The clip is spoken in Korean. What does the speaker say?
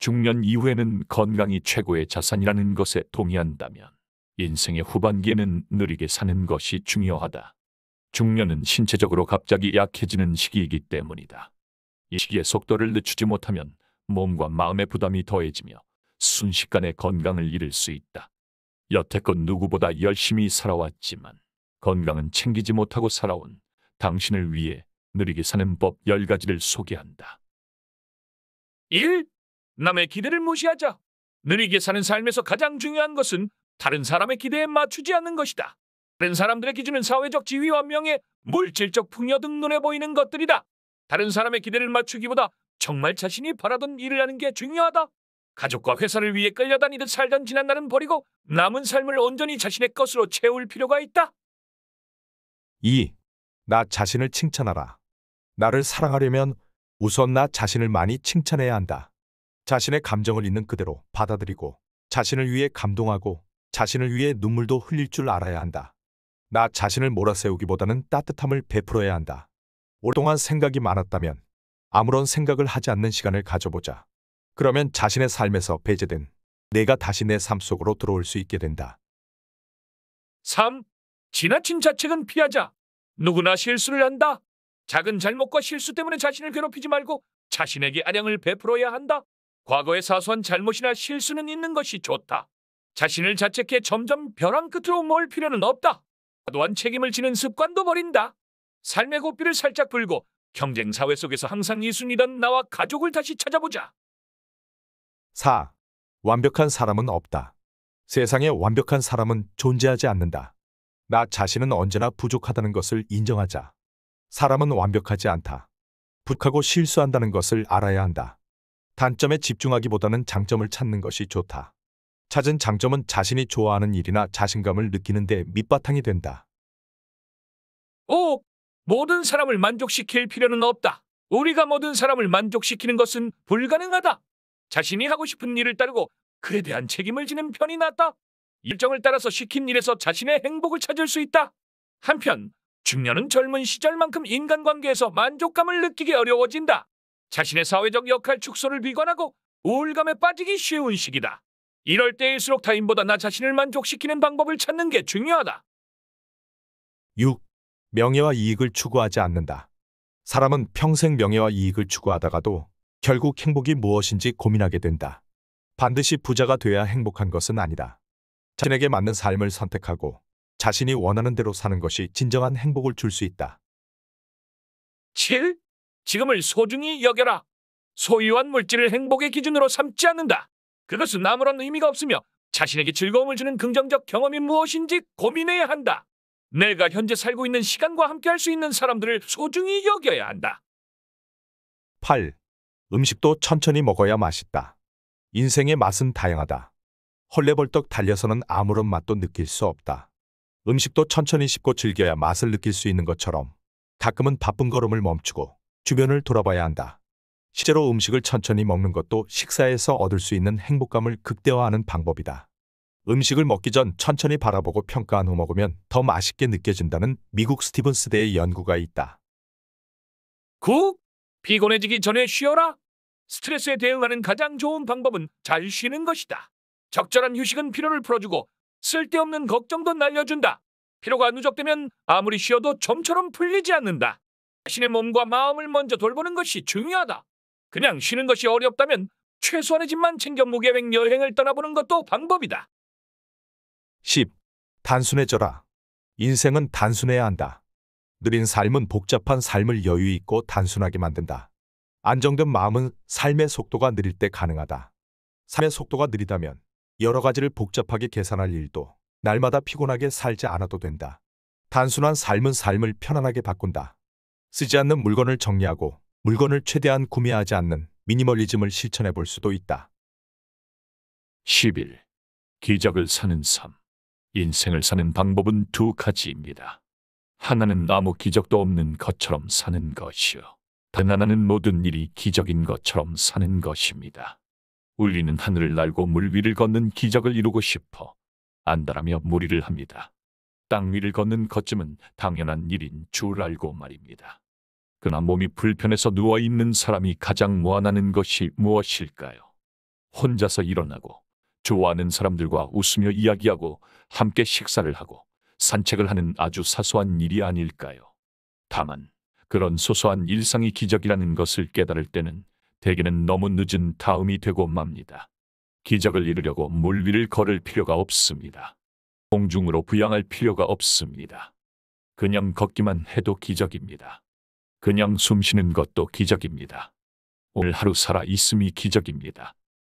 중년 이후에는 건강이 최고의 자산이라는 것에 동의한다면 인생의 후반기에는 느리게 사는 것이 중요하다. 중년은 신체적으로 갑자기 약해지는 시기이기 때문이다. 이 시기에 속도를 늦추지 못하면 몸과 마음의 부담이 더해지며 순식간에 건강을 잃을 수 있다. 여태껏 누구보다 열심히 살아왔지만 건강은 챙기지 못하고 살아온 당신을 위해 느리게 사는 법 10가지를 소개한다. 1. 남의 기대를 무시하자. 느리게 사는 삶에서 가장 중요한 것은 다른 사람의 기대에 맞추지 않는 것이다. 다른 사람들의 기준은 사회적 지위와 명예, 물질적 풍요 등 눈에 보이는 것들이다. 다른 사람의 기대를 맞추기보다 정말 자신이 바라던 일을 하는 게 중요하다. 가족과 회사를 위해 끌려다니듯 살던 지난 날은 버리고 남은 삶을 온전히 자신의 것으로 채울 필요가 있다. 2. 나 자신을 칭찬하라. 나를 사랑하려면 우선 나 자신을 많이 칭찬해야 한다. 자신의 감정을 있는 그대로 받아들이고 자신을 위해 감동하고 자신을 위해 눈물도 흘릴 줄 알아야 한다. 나 자신을 몰아세우기보다는 따뜻함을 베풀어야 한다. 오랫동안 생각이 많았다면 아무런 생각을 하지 않는 시간을 가져보자. 그러면 자신의 삶에서 배제된 내가 다시 내 삶 속으로 들어올 수 있게 된다. 3. 지나친 자책은 피하자. 누구나 실수를 한다. 작은 잘못과 실수 때문에 자신을 괴롭히지 말고 자신에게 아량을 베풀어야 한다. 과거의 사소한 잘못이나 실수는 있는 것이 좋다. 자신을 자책해 점점 벼랑 끝으로 몰 필요는 없다. 과도한 책임을 지는 습관도 버린다. 삶의 고삐를 살짝 불고 경쟁 사회 속에서 항상 이순이던 나와 가족을 다시 찾아보자. 4. 완벽한 사람은 없다. 세상에 완벽한 사람은 존재하지 않는다. 나 자신은 언제나 부족하다는 것을 인정하자. 사람은 완벽하지 않다. 북하고 실수한다는 것을 알아야 한다. 단점에 집중하기보다는 장점을 찾는 것이 좋다. 찾은 장점은 자신이 좋아하는 일이나 자신감을 느끼는 데 밑바탕이 된다. 오, 모든 사람을 만족시킬 필요는 없다. 우리가 모든 사람을 만족시키는 것은 불가능하다. 자신이 하고 싶은 일을 따르고 그에 대한 책임을 지는 편이 낫다. 일정을 따라서 시킨 일에서 자신의 행복을 찾을 수 있다. 한편 중년은 젊은 시절만큼 인간관계에서 만족감을 느끼기 어려워진다. 자신의 사회적 역할 축소를 비관하고 우울감에 빠지기 쉬운 시기다. 이럴 때일수록 타인보다 나 자신을 만족시키는 방법을 찾는 게 중요하다. 6. 명예와 이익을 추구하지 않는다. 사람은 평생 명예와 이익을 추구하다가도 결국 행복이 무엇인지 고민하게 된다. 반드시 부자가 돼야 행복한 것은 아니다. 자신에게 맞는 삶을 선택하고 자신이 원하는 대로 사는 것이 진정한 행복을 줄 수 있다. 7. 지금을 소중히 여겨라. 소유한 물질을 행복의 기준으로 삼지 않는다. 그것은 아무런 의미가 없으며 자신에게 즐거움을 주는 긍정적 경험이 무엇인지 고민해야 한다. 내가 현재 살고 있는 시간과 함께할 수 있는 사람들을 소중히 여겨야 한다. 8. 음식도 천천히 먹어야 맛있다. 인생의 맛은 다양하다. 헐레벌떡 달려서는 아무런 맛도 느낄 수 없다. 음식도 천천히 씹고 즐겨야 맛을 느낄 수 있는 것처럼 가끔은 바쁜 걸음을 멈추고 주변을 돌아봐야 한다. 실제로 음식을 천천히 먹는 것도 식사에서 얻을 수 있는 행복감을 극대화하는 방법이다. 음식을 먹기 전 천천히 바라보고 평가한 후 먹으면 더 맛있게 느껴진다는 미국 스티븐스대의 연구가 있다. 9. 피곤해지기 전에 쉬어라. 스트레스에 대응하는 가장 좋은 방법은 잘 쉬는 것이다. 적절한 휴식은 피로를 풀어주고 쓸데없는 걱정도 날려준다. 피로가 누적되면 아무리 쉬어도 좀처럼 풀리지 않는다. 자신의 몸과 마음을 먼저 돌보는 것이 중요하다. 그냥 쉬는 것이 어렵다면 최소한의 집만 챙겨 무계획 여행을 떠나보는 것도 방법이다. 10. 단순해져라. 인생은 단순해야 한다. 느린 삶은 복잡한 삶을 여유 있고 단순하게 만든다. 안정된 마음은 삶의 속도가 느릴 때 가능하다. 삶의 속도가 느리다면 여러 가지를 복잡하게 계산할 일도 날마다 피곤하게 살지 않아도 된다. 단순한 삶은 삶을 편안하게 바꾼다. 쓰지 않는 물건을 정리하고 물건을 최대한 구매하지 않는 미니멀리즘을 실천해 볼 수도 있다. 11. 기적을 사는 삶 인생을 사는 방법은 두 가지입니다. 하나는 아무 기적도 없는 것처럼 사는 것이요. 단 하나는 모든 일이 기적인 것처럼 사는 것입니다. 울리는 하늘을 날고 물 위를 걷는 기적을 이루고 싶어 안달하며 무리를 합니다. 땅 위를 걷는 것쯤은 당연한 일인 줄 알고 말입니다. 그나 몸이 불편해서 누워있는 사람이 가장 무안하는 것이 무엇일까요? 혼자서 일어나고 좋아하는 사람들과 웃으며 이야기하고 함께 식사를 하고 산책을 하는 아주 사소한 일이 아닐까요? 다만 그런 소소한 일상이 기적이라는 것을 깨달을 때는 대개는 너무 늦은 다음이 되고 맙니다. 기적을 이루려고 물 위를 걸을 필요가 없습니다. 공중으로 부양할 필요가 없습니다. 그냥 걷기만 해도 기적입니다. 그냥 숨 쉬는 것도 기적입니다. 오늘 하루 살아 있음이 기적입니다.